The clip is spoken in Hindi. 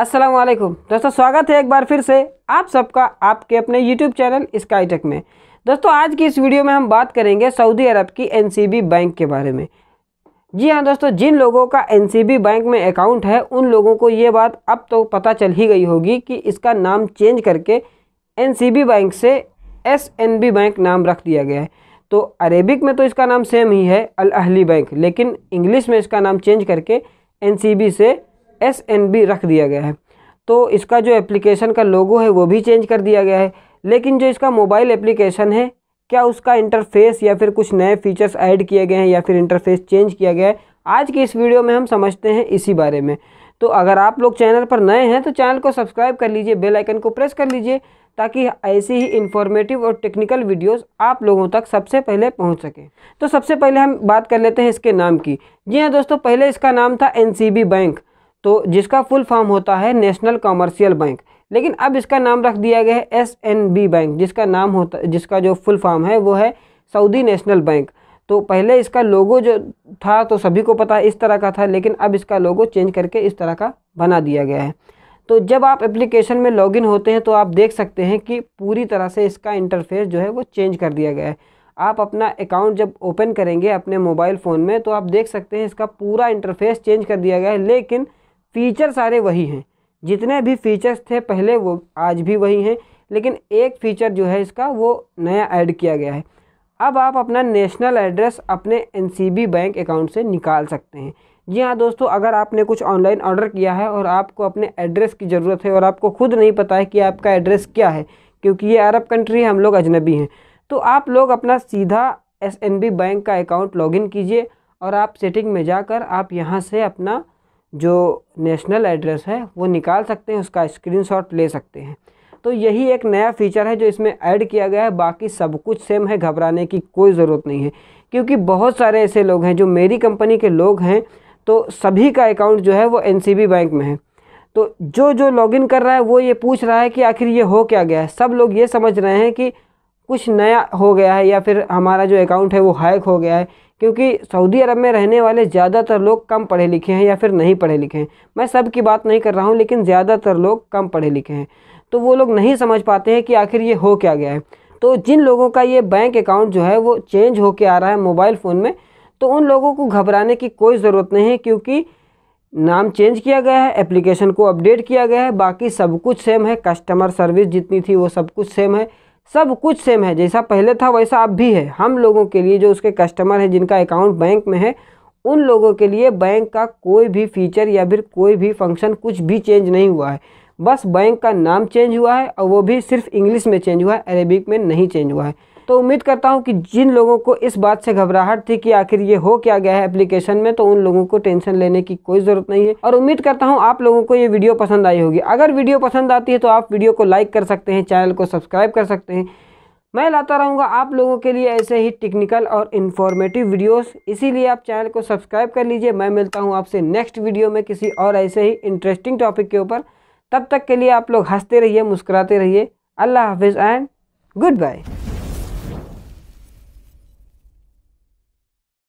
अस्सलाम दोस्तों स्वागत है एक बार फिर से आप सबका आपके अपने यूट्यूब चैनल स्काई टेक में दोस्तों आज की इस वीडियो में हम बात करेंगे सऊदी अरब की एन बैंक के बारे में जी हाँ दोस्तों जिन लोगों का एन बैंक में अकाउंट है उन लोगों को ये बात अब तो पता चल ही गई होगी कि इसका नाम चेंज करके एन बैंक से एस बैंक नाम रख दिया गया है तो अरेबिक में तो इसका नाम सेम ही है अल अहली बैंक लेकिन इंग्लिश में इसका नाम चेंज करके एन से एस एन बी रख दिया गया है तो इसका जो एप्लीकेशन का लोगो है वो भी चेंज कर दिया गया है लेकिन जो इसका मोबाइल एप्लीकेशन है क्या उसका इंटरफेस या फिर कुछ नए फीचर्स ऐड किए गए हैं या फिर इंटरफेस चेंज किया गया है आज की इस वीडियो में हम समझते हैं इसी बारे में तो अगर आप लोग चैनल पर नए हैं तो चैनल को सब्सक्राइब कर लीजिए बेल आइकन को प्रेस कर लीजिए ताकि ऐसी ही इन्फॉर्मेटिव और टेक्निकल वीडियोस आप लोगों तक सबसे पहले पहुंच सके तो सबसे पहले हम बात कर लेते हैं इसके नाम की जी हाँ दोस्तों पहले इसका नाम था एनसीबी बैंक तो जिसका फुल फॉर्म होता है नेशनल कॉमर्शियल बैंक लेकिन अब इसका नाम रख दिया गया है एस एन बी बैंक जिसका नाम होता जिसका जो फुल फॉर्म है वो है सऊदी नेशनल बैंक तो पहले इसका लोगो जो था तो सभी को पता इस तरह का था लेकिन अब इसका लोगो चेंज करके इस तरह का बना दिया गया है तो जब आप एप्लीकेशन में लॉगिन होते हैं तो आप देख सकते हैं कि पूरी तरह से इसका इंटरफेस जो है वो चेंज कर दिया गया है आप अपना अकाउंट जब ओपन करेंगे अपने मोबाइल फ़ोन में तो आप देख सकते हैं इसका पूरा इंटरफेस चेंज कर दिया गया है लेकिन फ़ीचर सारे वही हैं जितने भी फ़ीचर्स थे पहले वो आज भी वही हैं लेकिन एक फ़ीचर जो है इसका वो नया ऐड किया गया है अब आप अपना नेशनल एड्रेस अपने एन बैंक अकाउंट से निकाल सकते हैं जी हाँ दोस्तों अगर आपने कुछ ऑनलाइन ऑर्डर किया है और आपको अपने एड्रेस की ज़रूरत है और आपको खुद नहीं पता है कि आपका एड्रेस क्या है क्योंकि ये अरब कंट्री है हम लोग अजनबी हैं तो आप लोग अपना सीधा एस बैंक का अकाउंट लॉगिन कीजिए और आप सेटिंग में जाकर आप यहाँ से अपना जो नेशनल एड्रेस है वो निकाल सकते हैं उसका स्क्रीनशॉट ले सकते हैं तो यही एक नया फीचर है जो इसमें ऐड किया गया है बाकी सब कुछ सेम है घबराने की कोई ज़रूरत नहीं है क्योंकि बहुत सारे ऐसे लोग हैं जो मेरी कंपनी के लोग हैं तो सभी का अकाउंट जो है वो एन बैंक में है तो जो जो लॉगिन कर रहा है वो ये पूछ रहा है कि आखिर ये हो क्या गया है सब लोग ये समझ रहे हैं कि कुछ नया हो गया है या फिर हमारा जो अकाउंट है वो हैक हो गया है क्योंकि सऊदी अरब में रहने वाले ज़्यादातर लोग कम पढ़े लिखे हैं या फिर नहीं पढ़े लिखे हैं मैं सब की बात नहीं कर रहा हूँ लेकिन ज़्यादातर लोग कम पढ़े लिखे हैं तो वो लोग नहीं समझ पाते हैं कि आखिर ये हो क्या गया है तो जिन लोगों का ये बैंक अकाउंट जो है वो चेंज हो के आ रहा है मोबाइल फ़ोन में तो उन लोगों को घबराने की कोई ज़रूरत नहीं है क्योंकि नाम चेंज किया गया है एप्लीकेशन को अपडेट किया गया है बाकी सब कुछ सेम है कस्टमर सर्विस जितनी थी वो सब कुछ सेम है सब कुछ सेम है जैसा पहले था वैसा अब भी है हम लोगों के लिए जो उसके कस्टमर है जिनका अकाउंट बैंक में है उन लोगों के लिए बैंक का कोई भी फीचर या फिर कोई भी फंक्शन कुछ भी चेंज नहीं हुआ है बस बैंक का नाम चेंज हुआ है और वो भी सिर्फ इंग्लिश में चेंज हुआ है अरेबिक में नहीं चेंज हुआ है तो उम्मीद करता हूँ कि जिन लोगों को इस बात से घबराहट थी कि आखिर ये हो क्या गया है एप्लीकेशन में तो उन लोगों को टेंशन लेने की कोई ज़रूरत नहीं है और उम्मीद करता हूँ आप लोगों को ये वीडियो पसंद आई होगी अगर वीडियो पसंद आती है तो आप वीडियो को लाइक कर सकते हैं चैनल को सब्सक्राइब कर सकते हैं मैं लाता रहूँगा आप लोगों के लिए ऐसे ही टेक्निकल और इन्फॉर्मेटिव वीडियोस इसीलिए आप चैनल को सब्सक्राइब कर लीजिए मैं मिलता हूँ आपसे नेक्स्ट वीडियो में किसी और ऐसे ही इंटरेस्टिंग टॉपिक के ऊपर तब तक के लिए आप लोग हंसते रहिए मुस्कुराते रहिए अल्लाह हाफिज़ एंड गुड बाय